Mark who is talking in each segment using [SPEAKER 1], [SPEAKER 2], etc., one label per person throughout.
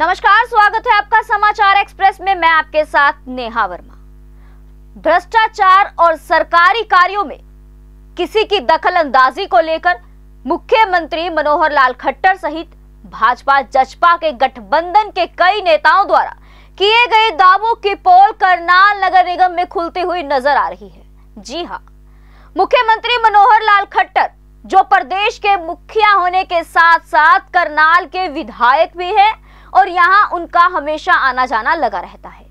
[SPEAKER 1] नमस्कार स्वागत है आपका समाचार एक्सप्रेस में मैं आपके साथ नेहा वर्मा भ्रष्टाचार और सरकारी कार्यों में किसी की दखल अंदाजी को लेकर मुख्यमंत्री मनोहर लाल खट्टर सहित भाजपा जसपा के गठबंधन के कई नेताओं द्वारा किए गए दावों की पोल करनाल नगर निगम में खुलती हुई नजर आ रही है जी हाँ मुख्यमंत्री मनोहर लाल खट्टर जो प्रदेश के मुखिया होने के साथ साथ करनाल के विधायक भी है और यहाँ उनका हमेशा आना जाना लगा रहता है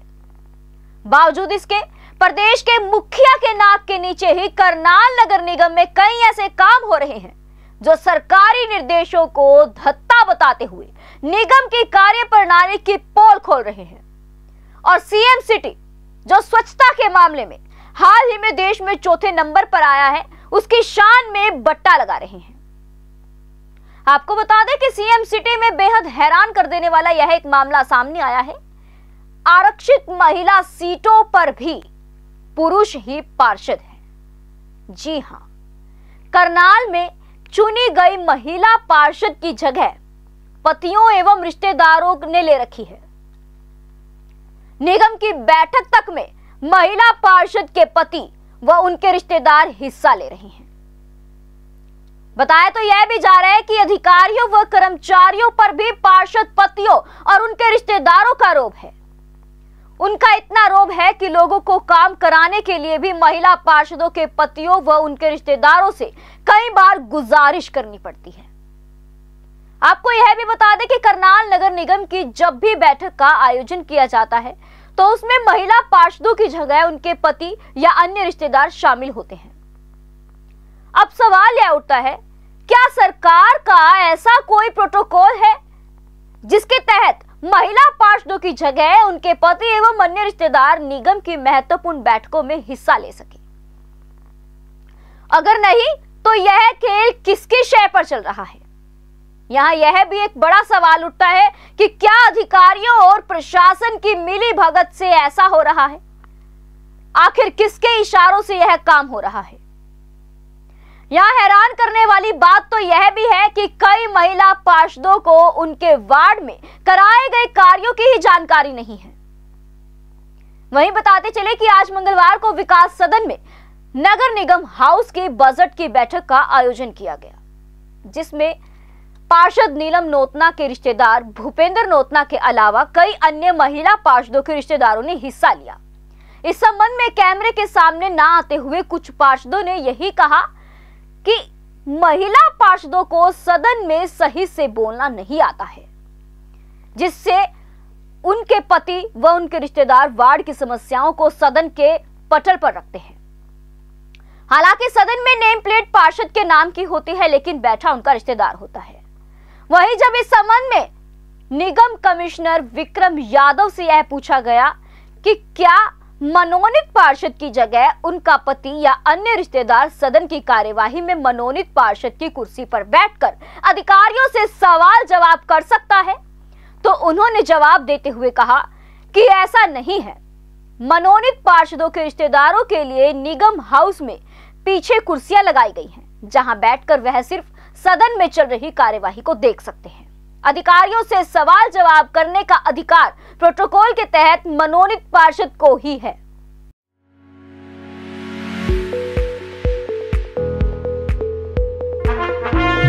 [SPEAKER 1] बावजूद इसके प्रदेश के मुखिया के नाक के नीचे ही करनाल नगर निगम में कई ऐसे काम हो रहे हैं जो सरकारी निर्देशों को धत्ता बताते हुए निगम की कार्य प्रणाली की पोल खोल रहे हैं और सीएम सिटी जो स्वच्छता के मामले में हाल ही में देश में चौथे नंबर पर आया है उसकी शान में बट्टा लगा रहे हैं आपको बता दें कि सीएम सिटी में बेहद हैरान कर देने वाला यह एक मामला सामने आया है आरक्षित महिला सीटों पर भी पुरुष ही पार्षद हैं। जी हां करनाल में चुनी गई महिला पार्षद की जगह पतियों एवं रिश्तेदारों ने ले रखी है निगम की बैठक तक में महिला पार्षद के पति व उनके रिश्तेदार हिस्सा ले रहे हैं बताया तो यह भी जा रहा है अधिकारियों व कर्मचारियों पर भी पार्षद पतियों और उनके रिश्तेदारों का रोब है उनका इतना रोब है कि लोगों को काम कराने के लिए भी महिला पार्षदों के पतियों व उनके रिश्तेदारों से कई बार गुजारिश करनी पड़ती है आपको यह भी बता दें कि करनाल नगर निगम की जब भी बैठक का आयोजन किया जाता है तो उसमें महिला पार्षदों की जगह उनके पति या अन्य रिश्तेदार शामिल होते हैं अब सवाल यह उठता है क्या सरकार का ऐसा कोई प्रोटोकॉल है जिसके तहत महिला पार्षदों की जगह उनके पति एवं अन्य रिश्तेदार निगम की महत्वपूर्ण बैठकों में हिस्सा ले सके अगर नहीं तो यह खेल किसके शय पर चल रहा है यहां यह भी एक बड़ा सवाल उठता है कि क्या अधिकारियों और प्रशासन की मिली भगत से ऐसा हो रहा है आखिर किसके इशारों से यह काम हो रहा है यहाँ हैरान करने वाली बात तो यह भी है कि कई महिला पार्षदों को उनके वार्ड में कराए गए कार्यों की ही जानकारी नहीं है वहीं बताते चले कि आज मंगलवार को विकास सदन में नगर निगम हाउस के बजट की बैठक का आयोजन किया गया जिसमें पार्षद नीलम नोतना के रिश्तेदार भूपेंद्र नोतना के अलावा कई अन्य महिला पार्षदों के रिश्तेदारों ने हिस्सा लिया इस संबंध में कैमरे के सामने ना आते हुए कुछ पार्षदों ने यही कहा कि महिला पार्षदों को सदन में सही से बोलना नहीं आता है जिससे उनके पति व उनके रिश्तेदार वार्ड की समस्याओं को सदन के पटल पर रखते हैं हालांकि सदन में नेम प्लेट पार्षद के नाम की होती है लेकिन बैठा उनका रिश्तेदार होता है वहीं जब इस संबंध में निगम कमिश्नर विक्रम यादव से यह पूछा गया कि क्या मनोनीत पार्षद की जगह उनका पति या अन्य रिश्तेदार सदन की कार्यवाही में मनोनीत पार्षद की कुर्सी पर बैठकर अधिकारियों से सवाल जवाब कर सकता है तो उन्होंने जवाब देते हुए कहा कि ऐसा नहीं है मनोनीत पार्षदों के रिश्तेदारों के लिए निगम हाउस में पीछे कुर्सियां लगाई गई हैं जहां बैठकर वह सिर्फ सदन में चल रही कार्यवाही को देख सकते हैं अधिकारियों से सवाल जवाब करने का अधिकार प्रोटोकॉल के तहत मनोनीत पार्षद को ही है